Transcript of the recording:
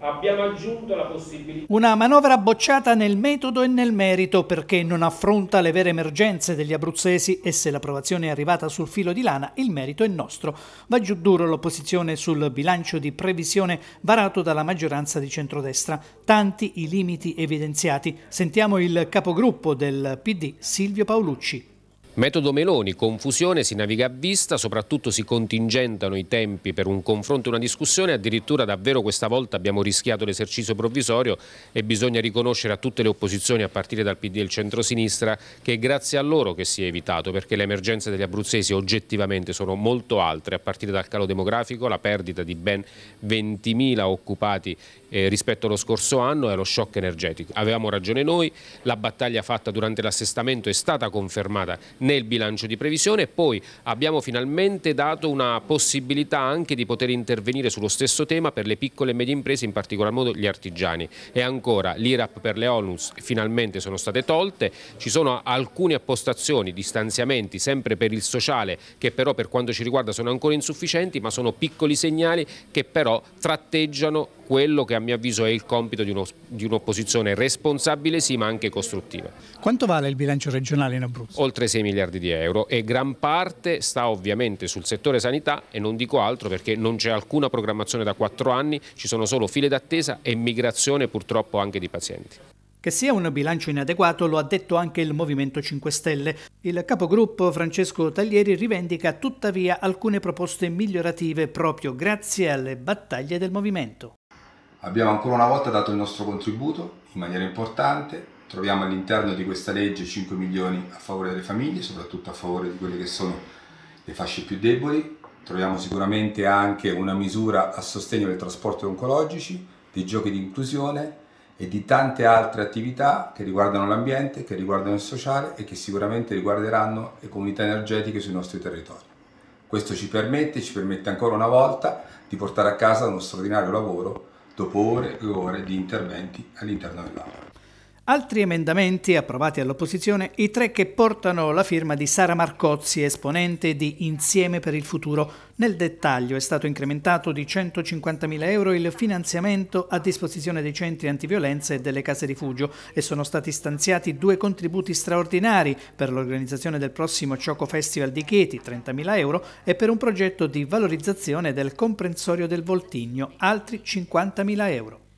abbiamo aggiunto la possibilità... Una manovra bocciata nel metodo e nel merito perché non affronta le vere emergenze degli abruzzesi e se l'approvazione è arrivata sul filo di lana il merito è nostro. Va giù duro l'opposizione sul bilancio di previsione varato dalla maggioranza di centrodestra. Tanti i limiti evidenziati. Sentiamo il capogruppo del PD Silvio Paolucci. Metodo Meloni, confusione, si naviga a vista, soprattutto si contingentano i tempi per un confronto e una discussione, addirittura davvero questa volta abbiamo rischiato l'esercizio provvisorio e bisogna riconoscere a tutte le opposizioni, a partire dal PD e il centrosinistra, che è grazie a loro che si è evitato, perché le emergenze degli abruzzesi oggettivamente sono molto altre, a partire dal calo demografico, la perdita di ben 20.000 occupati eh, rispetto allo scorso anno e allo shock energetico. Avevamo ragione noi, la battaglia fatta durante l'assestamento è stata confermata nel bilancio di previsione e poi abbiamo finalmente dato una possibilità anche di poter intervenire sullo stesso tema per le piccole e medie imprese, in particolar modo gli artigiani. E ancora l'IRAP per le ONUS finalmente sono state tolte, ci sono alcune appostazioni, distanziamenti sempre per il sociale che però per quanto ci riguarda sono ancora insufficienti ma sono piccoli segnali che però tratteggiano quello che a mio avviso è il compito di, un'opposizione responsabile sì ma anche costruttiva. Quanto vale il bilancio regionale in Abruzzo? Oltre 6 miliardi di euro e gran parte sta ovviamente sul settore sanità e non dico altro perché non c'è alcuna programmazione da 4 anni, ci sono solo file d'attesa e migrazione purtroppo anche di pazienti. Che sia un bilancio inadeguato lo ha detto anche il Movimento 5 Stelle. Il capogruppo Francesco Taglieri rivendica tuttavia alcune proposte migliorative proprio grazie alle battaglie del movimento. Abbiamo ancora una volta dato il nostro contributo in maniera importante, troviamo all'interno di questa legge 5 milioni a favore delle famiglie, soprattutto a favore di quelle che sono le fasce più deboli, troviamo sicuramente anche una misura a sostegno del trasporto oncologici, dei giochi di inclusione e di tante altre attività che riguardano l'ambiente, che riguardano il sociale e che sicuramente riguarderanno le comunità energetiche sui nostri territori. Questo ci permette, ci permette ancora una volta di portare a casa uno straordinario lavoro dopo ore e ore di interventi all'interno dell'aula. Altri emendamenti approvati all'opposizione, i tre che portano la firma di Sara Marcozzi, esponente di Insieme per il Futuro. Nel dettaglio è stato incrementato di 150.000 euro il finanziamento a disposizione dei centri antiviolenza e delle case rifugio e sono stati stanziati due contributi straordinari per l'organizzazione del prossimo Cioco Festival di Chieti, 30.000 euro, e per un progetto di valorizzazione del comprensorio del Voltigno, altri 50.000 euro.